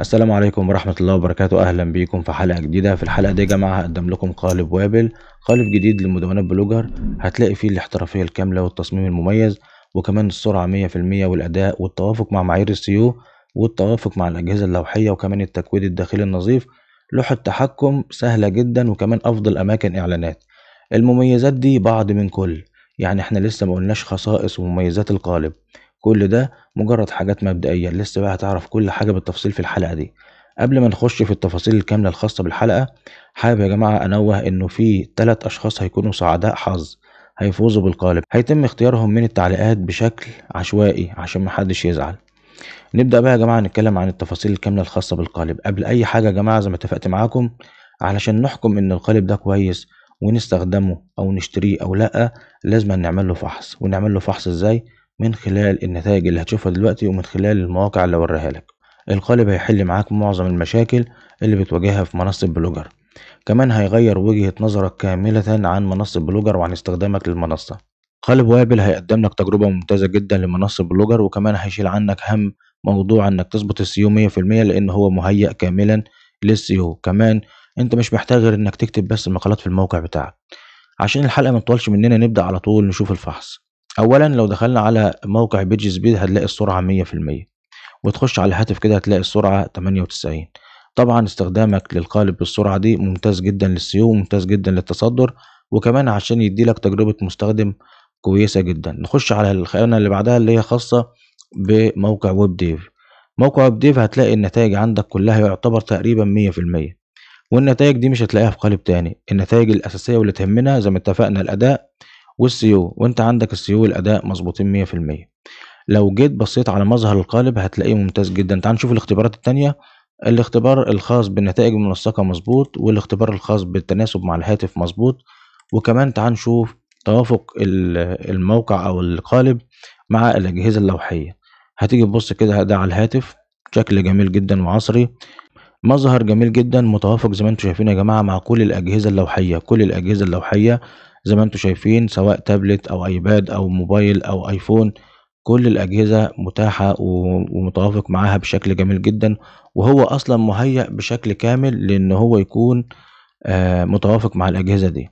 السلام عليكم ورحمة الله وبركاته أهلا بيكم في حلقة جديدة في الحلقة دي يا جماعة هقدم لكم قالب وابل قالب جديد لمدونات بلوجر هتلاقي فيه الاحترافية الكاملة والتصميم المميز وكمان السرعة مية في المية والأداء والتوافق مع معايير السيو والتوافق مع الأجهزة اللوحية وكمان التكويد الداخلي النظيف لوحة تحكم سهلة جدا وكمان أفضل أماكن إعلانات المميزات دي بعض من كل يعني احنا لسه ما قلناش خصائص ومميزات القالب كل ده مجرد حاجات مبدئية لسه بقى هتعرف كل حاجة بالتفصيل في الحلقة دي قبل ما نخش في التفاصيل الكاملة الخاصة بالحلقة حابب يا جماعة أنوه إنه في تلات أشخاص هيكونوا سعداء حظ هيفوزوا بالقالب هيتم اختيارهم من التعليقات بشكل عشوائي عشان محدش يزعل نبدأ بقى يا جماعة نتكلم عن التفاصيل الكاملة الخاصة بالقالب قبل أي حاجة يا جماعة زي ما اتفقت معاكم علشان نحكم إن القالب ده كويس ونستخدمه او نشتريه او لا لازم نعمل له فحص ونعمل له فحص ازاي من خلال النتائج اللي هتشوفها دلوقتي ومن خلال المواقع اللي وراها لك القالب هيحل معاك معظم المشاكل اللي بتواجهها في منصة بلوجر كمان هيغير وجهة نظرك كاملة عن منصة بلوجر وعن استخدامك للمنصة قالب وابل هيقدم لك تجربة ممتازة جدا لمنصة بلوجر وكمان هيشيل عنك هم موضوع انك تظبط السيو 100% لان هو مهيأ كاملا للسيو كمان انت مش محتاج غير انك تكتب بس المقالات في الموقع بتاعك عشان الحلقه ما تطولش مننا نبدا على طول نشوف الفحص اولا لو دخلنا على موقع بيج سبيد هتلاقي السرعه 100% وتخش على الهاتف كده هتلاقي السرعه 98 طبعا استخدامك للقالب بالسرعه دي ممتاز جدا للسيو ممتاز جدا للتصدر وكمان عشان يديلك تجربه مستخدم كويسه جدا نخش على الخانه اللي بعدها اللي هي خاصه بموقع ويب ديف موقع ويب ديف هتلاقي النتائج عندك كلها يعتبر تقريبا 100% والنتائج دي مش هتلاقيها في قالب تاني النتائج الأساسية واللي تهمنا زي ما اتفقنا الأداء والسيو وانت عندك السيو والأداء مظبوطين مية في المية لو جيت بصيت على مظهر القالب هتلاقيه ممتاز جدا تعال نشوف الاختبارات التانية الاختبار الخاص بالنتائج المنسقة مظبوط والاختبار الخاص بالتناسب مع الهاتف مظبوط وكمان تعال نشوف توافق الموقع أو القالب مع الأجهزة اللوحية هتيجي تبص كده ده على الهاتف شكل جميل جدا وعصري مظهر جميل جدا متوافق زي ما انتم شايفين يا جماعه مع كل الاجهزه اللوحيه كل الاجهزه اللوحيه زي ما انتم شايفين سواء تابلت او ايباد او موبايل او ايفون كل الاجهزه متاحه ومتوافق معاها بشكل جميل جدا وهو اصلا مهيأ بشكل كامل لان هو يكون آه، متوافق مع الاجهزه دي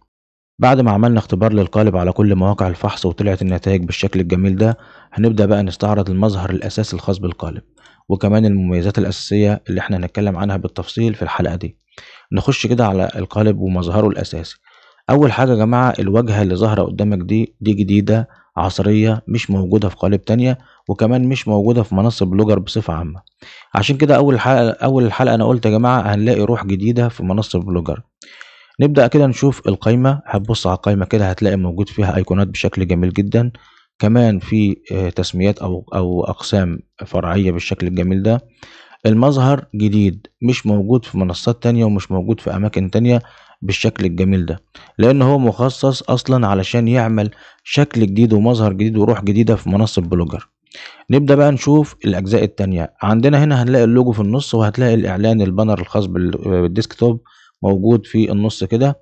بعد ما عملنا اختبار للقالب على كل مواقع الفحص وطلعت النتائج بالشكل الجميل ده هنبدأ بقى نستعرض المظهر الأساسي الخاص بالقالب وكمان المميزات الأساسية اللي احنا هنتكلم عنها بالتفصيل في الحلقة دي نخش كده على القالب ومظهره الأساسي أول حاجة يا جماعة الواجهة اللي ظاهرة قدامك دي دي جديدة عصرية مش موجودة في قالب تانية وكمان مش موجودة في منصة بلوجر بصفة عامة عشان كده أول حلقة أول الحلقة أنا قلت يا جماعة هنلاقي روح جديدة في منصة بلوجر نبدأ كده نشوف القايمة هتبص على القايمة كده هتلاقي موجود فيها أيقونات بشكل جميل جدا كمان في آه، تسميات أو أو أقسام فرعية بالشكل الجميل ده المظهر جديد مش موجود في منصات تانية ومش موجود في أماكن تانية بالشكل الجميل ده لأن هو مخصص أصلا علشان يعمل شكل جديد ومظهر جديد وروح جديدة في منصة بلوجر نبدأ بقى نشوف الأجزاء التانية عندنا هنا هنلاقي اللوجو في النص وهتلاقي الإعلان البانر الخاص آه، بالديسكتوب موجود في النص كده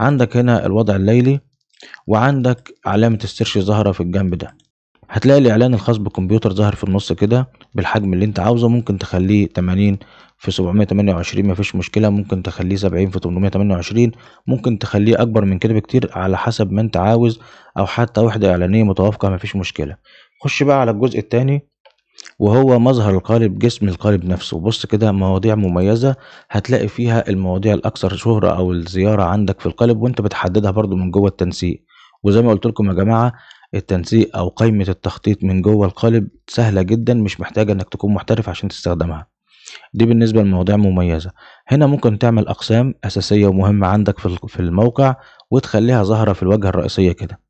عندك هنا الوضع الليلي وعندك علامة السيرش ظاهرة في الجنب ده هتلاقي الإعلان الخاص بالكمبيوتر ظاهر في النص كده بالحجم اللي أنت عاوزه ممكن تخليه 80 في 728 مفيش مشكلة ممكن تخليه 70 في 828 ممكن تخليه أكبر من كده بكتير على حسب ما أنت عاوز أو حتى وحدة إعلانية متوافقة مفيش مشكلة خش بقى على الجزء التاني وهو مظهر القالب جسم القالب نفسه بص كده مواضيع مميزة هتلاقي فيها المواضيع الأكثر شهرة أو الزيارة عندك في القالب وأنت بتحددها برضو من جوه التنسيق وزي ما قلت لكم يا جماعة التنسيق أو قائمة التخطيط من جوه القالب سهلة جدا مش محتاجة إنك تكون محترف عشان تستخدمها دي بالنسبة لمواضيع مميزة هنا ممكن تعمل أقسام أساسية ومهمة عندك في الموقع وتخليها ظاهرة في الواجهة الرئيسية كده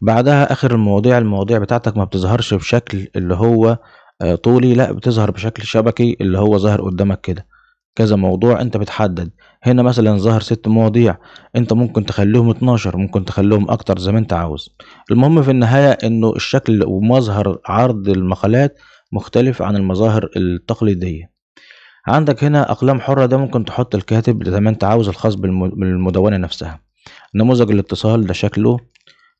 بعدها آخر المواضيع المواضيع بتاعتك ما بتظهرش بشكل اللي هو آه، طولي لا بتظهر بشكل شبكي اللي هو ظاهر قدامك كده كذا موضوع انت بتحدد هنا مثلا ظهر ست مواضيع انت ممكن تخليهم 12 ممكن تخليهم اكتر زي ما انت عاوز المهم في النهاية انه الشكل ومظهر عرض المقالات مختلف عن المظاهر التقليدية عندك هنا اقلام حرة ده ممكن تحط الكاتب زي ما انت عاوز الخاص بالمدونة نفسها نموذج الاتصال ده شكله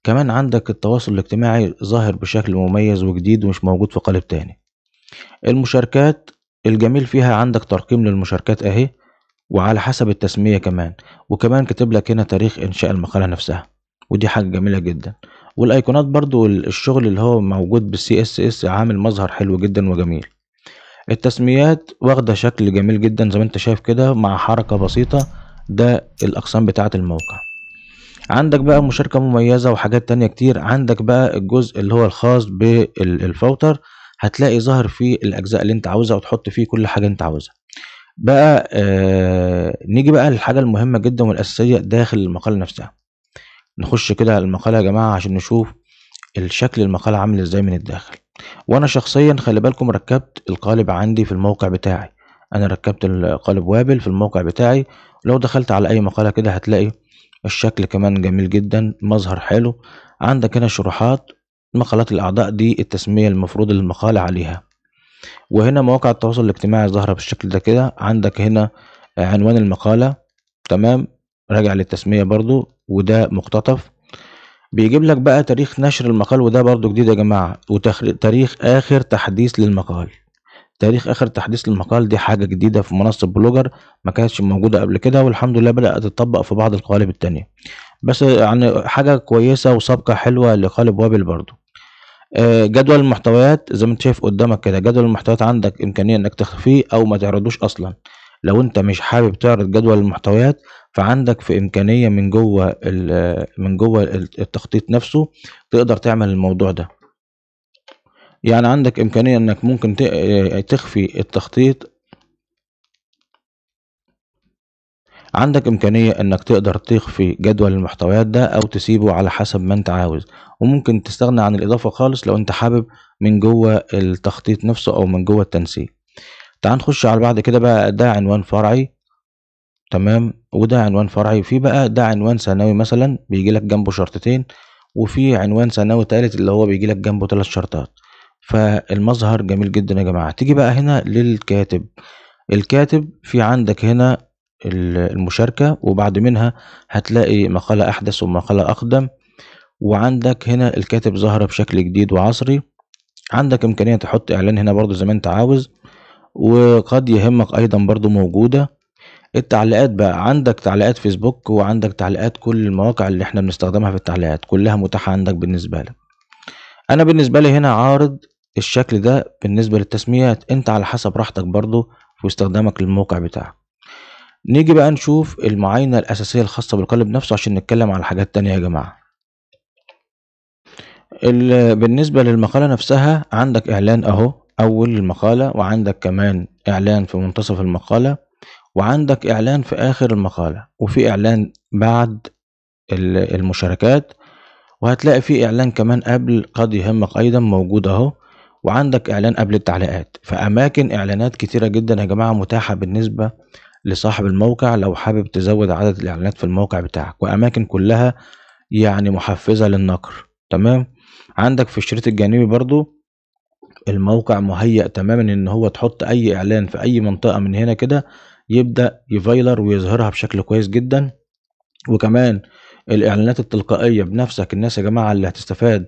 كمان عندك التواصل الاجتماعي ظاهر بشكل مميز وجديد ومش موجود في قالب تاني المشاركات الجميل فيها عندك ترقيم للمشاركات أهي وعلى حسب التسمية كمان وكمان كتب لك هنا تاريخ إنشاء المقالة نفسها ودي حاجة جميلة جدا والأيقونات برضو الشغل اللي هو موجود بالسي اس اس عامل مظهر حلو جدا وجميل التسميات واخدة شكل جميل جدا زي ما انت شايف كده مع حركة بسيطة ده الأقسام بتاعة الموقع عندك بقى مشاركة مميزة وحاجات تانية كتير عندك بقى الجزء اللي هو الخاص بالفلتر هتلاقي ظاهر فيه الاجزاء اللي انت عاوزها وتحط فيه كل حاجه انت عاوزها بقى آه نيجي بقى للحاجه المهمه جدا والاساسيه داخل المقال نفسها نخش كده المقال يا جماعه عشان نشوف الشكل المقال عامل ازاي من الداخل وانا شخصيا خلي بالكم ركبت القالب عندي في الموقع بتاعي انا ركبت القالب وابل في الموقع بتاعي لو دخلت على اي مقاله كده هتلاقي الشكل كمان جميل جدا مظهر حلو عندك هنا شروحات مقالات الأعضاء دي التسمية المفروض المقالة عليها وهنا مواقع التواصل الاجتماعي ظاهرة بالشكل ده كده عندك هنا عنوان المقالة تمام راجع للتسمية برضو وده مقتطف بيجيب لك بقى تاريخ نشر المقال وده برضو جديد يا جماعة وتاريخ آخر تحديث للمقال تاريخ اخر تحديث للمقال دي حاجه جديده في منصه بلوجر ما كانتش موجوده قبل كده والحمد لله بدات تتطبق في بعض القوالب التانية بس يعني حاجه كويسه وسابقه حلوه لقالب وابل برضو آه، جدول المحتويات زي ما انت شايف قدامك كده جدول المحتويات عندك امكانيه انك تخفيه او ما تعرضوش اصلا لو انت مش حابب تعرض جدول المحتويات فعندك في امكانيه من جوه من جوه التخطيط نفسه تقدر تعمل الموضوع ده يعني عندك امكانيه انك ممكن آه، تخفي التخطيط عندك إمكانية إنك تقدر تخفي جدول المحتويات ده أو تسيبه على حسب ما أنت عاوز وممكن تستغنى عن الإضافة خالص لو أنت حابب من جوه التخطيط نفسه أو من جوه التنسيق تعال نخش على بعد كده بقى ده عنوان فرعي تمام وده عنوان فرعي في بقى ده عنوان سنوي مثلا بيجي لك جنبه شرطتين وفي عنوان سنوي تالت اللي هو بيجي لك جنبه ثلاث شرطات فالمظهر جميل جدا يا جماعه تيجي بقى هنا للكاتب الكاتب في عندك هنا المشاركة وبعد منها هتلاقي مقالة أحدث ومقالة أقدم وعندك هنا الكاتب ظهر بشكل جديد وعصري عندك إمكانية تحط إعلان هنا برضو زي ما أنت عاوز وقد يهمك أيضا برضو موجودة التعليقات بقى عندك تعليقات فيسبوك وعندك تعليقات كل المواقع اللي احنا بنستخدمها في التعليقات كلها متاحة عندك بالنسبة لك انا بالنسبة لي هنا عارض الشكل ده بالنسبة للتسميات انت على حسب راحتك برضو في استخدامك للموقع بتاعك نيجي بقى نشوف المعاينة الأساسية الخاصة بالقلب نفسه عشان نتكلم على حاجات تانية يا جماعة بالنسبة للمقالة نفسها عندك إعلان أهو أول المقالة وعندك كمان إعلان في منتصف المقالة وعندك إعلان في آخر المقالة وفي إعلان بعد المشاركات وهتلاقي في إعلان كمان قبل قد يهمك أيضا موجود أهو وعندك إعلان قبل التعليقات فأماكن إعلانات كتيرة جدا يا جماعة متاحة بالنسبة لصاحب الموقع لو حابب تزود عدد الإعلانات في الموقع بتاعك وأماكن كلها يعني محفزة للنقر تمام عندك في الشريط الجانبي برضو الموقع مهيأ تماما ان هو تحط اي اعلان في اي منطقة من هنا كده يبدأ يفايلر ويظهرها بشكل كويس جدا وكمان الاعلانات التلقائية بنفسك الناس يا جماعة اللي هتستفاد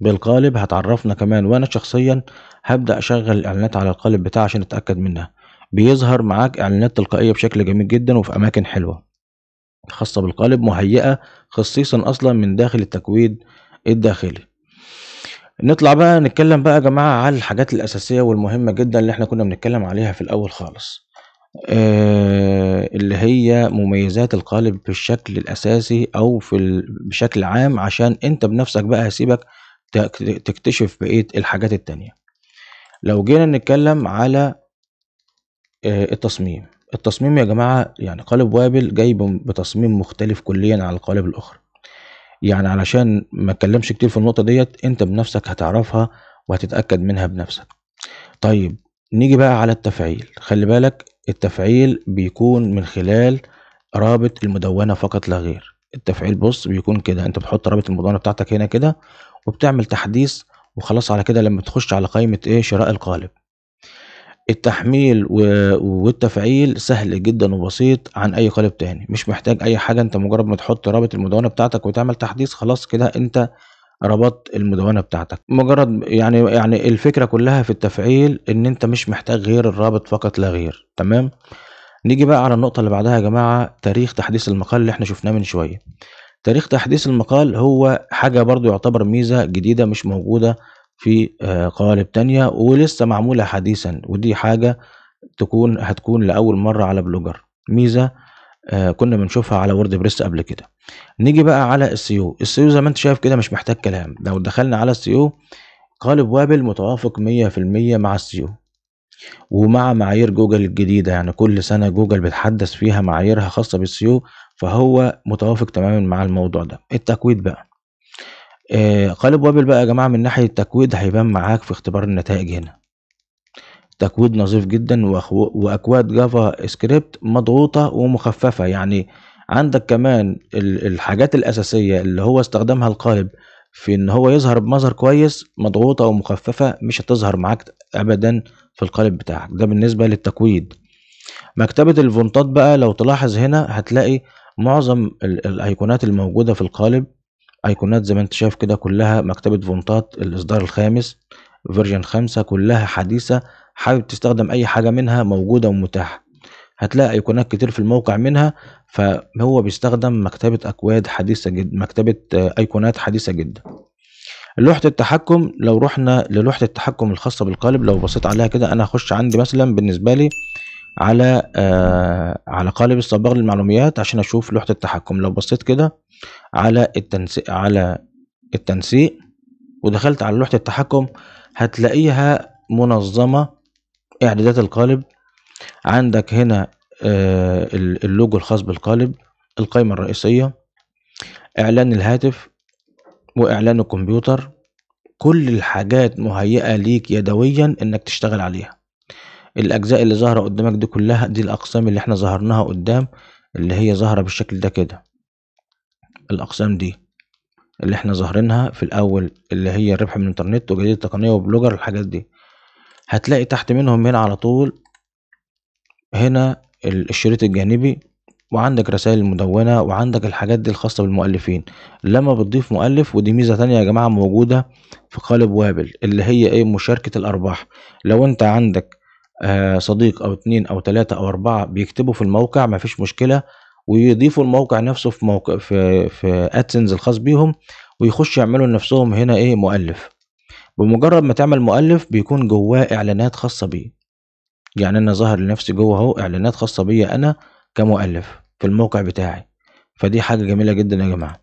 بالقالب هتعرفنا كمان وانا شخصيا هبدأ اشغل الاعلانات على القالب بتاعي عشان اتأكد منها بيظهر معاك اعلانات تلقائيه بشكل جميل جدا وفي اماكن حلوه خاصه بالقالب مهيئه خصيصا اصلا من داخل التكويد الداخلي نطلع بقى نتكلم بقى يا جماعه على الحاجات الاساسيه والمهمه جدا اللي احنا كنا بنتكلم عليها في الاول خالص آه، اللي هي مميزات القالب بالشكل الاساسي او في ال... بشكل عام عشان انت بنفسك بقى هسيبك تكتشف بقيه الحاجات التانية لو جينا نتكلم على آه، التصميم التصميم يا جماعة يعني قالب وابل جاي بتصميم مختلف كليا عن القوالب الأخرى يعني علشان ما اتكلمش كتير في النقطة ديت انت بنفسك هتعرفها وهتتأكد منها بنفسك طيب نيجي بقى على التفعيل خلي بالك التفعيل بيكون من خلال رابط المدونة فقط لا غير التفعيل بص بيكون كده انت بتحط رابط المدونة بتاعتك هنا كده وبتعمل تحديث وخلاص على كده لما تخش على قائمة ايه شراء القالب التحميل والتفعيل سهل جدا وبسيط عن اي قالب تاني مش محتاج اي حاجة انت مجرد ما تحط رابط المدونة بتاعتك وتعمل تحديث خلاص كده انت ربطت المدونة بتاعتك مجرد يعني يعني الفكرة كلها في التفعيل ان انت مش محتاج غير الرابط فقط لا غير تمام نيجي بقى على النقطة اللي بعدها يا جماعة تاريخ تحديث المقال اللي احنا شفناه من شوية تاريخ تحديث المقال هو حاجة برضو يعتبر ميزة جديدة مش موجودة في آه، قوالب تانية ولسه معمولة حديثا ودي حاجة تكون هتكون لأول مرة على بلوجر ميزة آه، كنا بنشوفها على وورد بريس قبل كده نيجي بقى على السيو السيو زي ما انت شايف كده مش محتاج كلام لو دخلنا على السيو قالب وابل متوافق 100% مع السيو ومع معايير جوجل الجديدة يعني كل سنة جوجل بتحدث فيها معاييرها خاصة بالسيو فهو متوافق تماما مع الموضوع ده التكويت بقى آه، قالب وابل بقى يا جماعة من ناحية التكويد هيبان معاك في اختبار النتائج هنا. تكويد نظيف جدًا وأكواد جافا سكريبت مضغوطة ومخففة، يعني عندك كمان الحاجات الأساسية اللي هو استخدمها القالب في إن هو يظهر بمظهر كويس مضغوطة ومخففة مش هتظهر معاك أبدًا في القالب بتاعك، ده بالنسبة للتكويد. مكتبة الفونتات بقى لو تلاحظ هنا هتلاقي معظم الأيقونات الموجودة في القالب ايقونات زي ما انت شايف كده كلها مكتبة فونتات الاصدار الخامس فيرجن خمسة كلها حديثة حابب تستخدم اي حاجة منها موجودة ومتاحة هتلاقي ايقونات كتير في الموقع منها فهو بيستخدم مكتبة اكواد حديثة جدا مكتبة آه، ايقونات حديثة جدا لوحة التحكم لو رحنا للوحة التحكم الخاصة بالقالب لو بصيت عليها كده انا هخش عندي مثلا بالنسبة لي على آه، على قالب الصباغ للمعلوميات عشان اشوف لوحة التحكم لو بصيت كده على التنسيق على التنسيق ودخلت على لوحة التحكم هتلاقيها منظمة اعدادات القالب عندك هنا آه، اللوجو الخاص بالقالب القائمة الرئيسية اعلان الهاتف واعلان الكمبيوتر كل الحاجات مهيئة ليك يدويا انك تشتغل عليها الاجزاء اللي ظاهره قدامك دي كلها دي الاقسام اللي احنا ظهرناها قدام اللي هي ظاهره بالشكل ده كده الاقسام دي اللي احنا ظاهرينها في الاول اللي هي الربح من الانترنت وجديد التقنيه وبلوجر الحاجات دي هتلاقي تحت منهم هنا على طول هنا الشريط الجانبي وعندك رسائل المدونة وعندك الحاجات دي الخاصة بالمؤلفين لما بتضيف مؤلف ودي ميزة تانية يا جماعة موجودة في قالب وابل اللي هي ايه مشاركة الارباح لو انت عندك آه، صديق او اتنين او تلاتة او اربعة بيكتبوا في الموقع مفيش مشكلة ويضيفوا الموقع نفسه في موقع في في ادسنس الخاص بيهم ويخش يعملوا لنفسهم هنا ايه مؤلف بمجرد ما تعمل مؤلف بيكون جواه اعلانات خاصة بيه يعني انا ظاهر لنفسي جوه اهو اعلانات خاصة بيا انا كمؤلف في الموقع بتاعي فدي حاجة جميلة جدا يا جماعة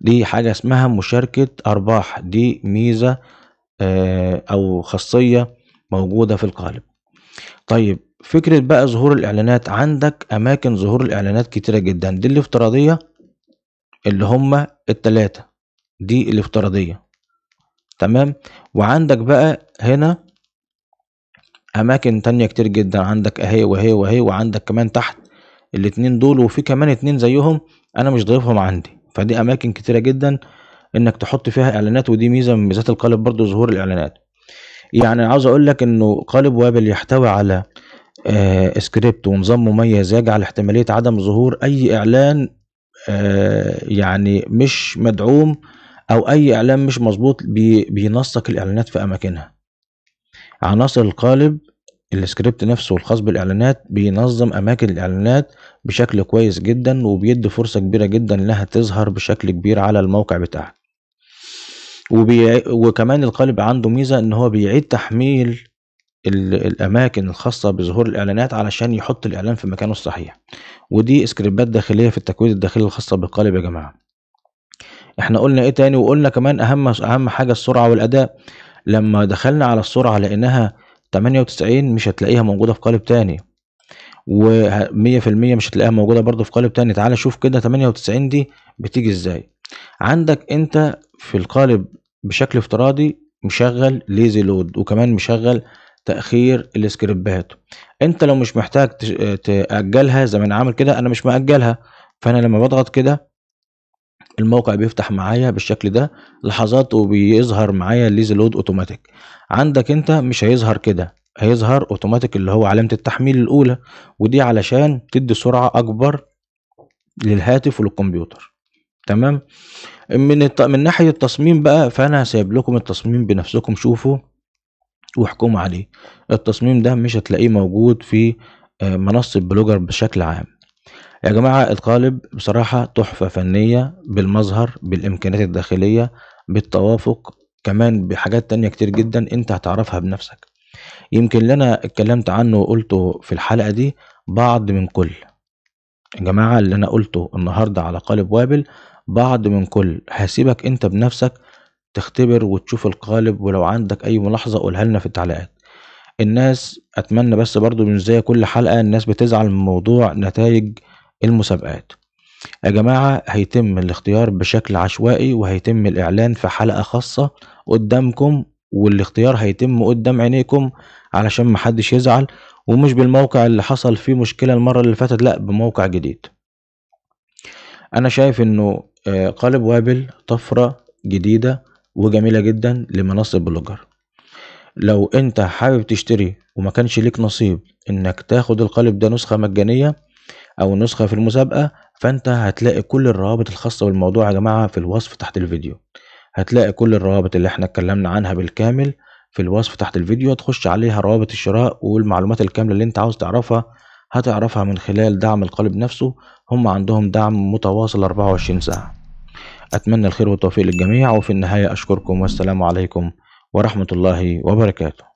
دي حاجة اسمها مشاركة ارباح دي ميزة آه، او خاصية موجودة في القالب طيب فكرة بقى ظهور الإعلانات، عندك أماكن ظهور الإعلانات كتيرة جدًا، دي الافتراضية اللي هما التلاتة دي الافتراضية تمام، وعندك بقى هنا أماكن تانية كتير جدًا، عندك أهي وأهي وأهي، وعندك كمان تحت الاتنين دول، وفي كمان اتنين زيهم أنا مش ضايفهم عندي، فدي أماكن كتيرة جدًا إنك تحط فيها إعلانات، ودي ميزة من ميزات القالب برضه ظهور الإعلانات. يعني عاوز اقول لك انه قالب وابل يحتوي على آه سكريبت ونظام مميز يجعل احتمالية عدم ظهور اي اعلان آه يعني مش مدعوم او اي اعلان مش مظبوط بي بينسق الاعلانات في اماكنها عناصر القالب السكريبت نفسه الخاص بالاعلانات بينظم اماكن الاعلانات بشكل كويس جدا وبيدي فرصه كبيره جدا انها تظهر بشكل كبير على الموقع بتاعك وبي... وكمان القالب عنده ميزه ان هو بيعيد تحميل الاماكن الخاصه بظهور الاعلانات علشان يحط الاعلان في مكانه الصحيح ودي سكريبات داخليه في التكويد الداخلي الخاصه بالقالب يا جماعه احنا قلنا ايه تاني وقلنا كمان اهم اهم حاجه السرعه والاداء لما دخلنا على السرعه لقيناها 98 مش هتلاقيها موجوده في قالب تاني و100% مش هتلاقيها موجوده برضو في قالب تاني تعال شوف كده 98 دي بتيجي ازاي عندك انت في القالب بشكل افتراضي مشغل ليزي لود وكمان مشغل تاخير السكريبات انت لو مش محتاج تاجلها زي ما انا عامل كده انا مش ماجلها فانا لما بضغط كده الموقع بيفتح معايا بالشكل ده لحظات وبيظهر معايا الليزي لود اوتوماتيك عندك انت مش هيظهر كده هيظهر اوتوماتيك اللي هو علامه التحميل الاولى ودي علشان تدي سرعه اكبر للهاتف وللكمبيوتر تمام من الت... من ناحيه التصميم بقى فانا سايب لكم التصميم بنفسكم شوفوا واحكموا عليه التصميم ده مش هتلاقيه موجود في آه، منصه بلوجر بشكل عام يا جماعه القالب بصراحه تحفه فنيه بالمظهر بالامكانيات الداخليه بالتوافق كمان بحاجات تانية كتير جدا انت هتعرفها بنفسك يمكن اللي انا اتكلمت عنه وقلته في الحلقه دي بعض من كل يا جماعه اللي انا قلته النهارده على قالب وابل بعض من كل هسيبك انت بنفسك تختبر وتشوف القالب ولو عندك اي ملاحظة قولها لنا في التعليقات الناس اتمنى بس برضو مش زي كل حلقة الناس بتزعل من موضوع نتائج المسابقات يا جماعة هيتم الاختيار بشكل عشوائي وهيتم الإعلان في حلقة خاصة قدامكم والاختيار هيتم قدام عينيكم علشان محدش يزعل ومش بالموقع اللي حصل فيه مشكلة المرة اللي فاتت لأ بموقع جديد أنا شايف إنه آه، قالب وابل طفرة جديدة وجميلة جدا لمنصة بلوجر لو انت حابب تشتري وما كانش ليك نصيب انك تاخد القالب ده نسخة مجانية او نسخة في المسابقة فانت هتلاقي كل الروابط الخاصة بالموضوع يا جماعة في الوصف تحت الفيديو هتلاقي كل الروابط اللي احنا اتكلمنا عنها بالكامل في الوصف تحت الفيديو تخش عليها روابط الشراء والمعلومات الكاملة اللي انت عاوز تعرفها هتعرفها من خلال دعم القالب نفسه هم عندهم دعم متواصل 24 ساعة أتمنى الخير والتوفيق للجميع وفي النهاية أشكركم والسلام عليكم ورحمة الله وبركاته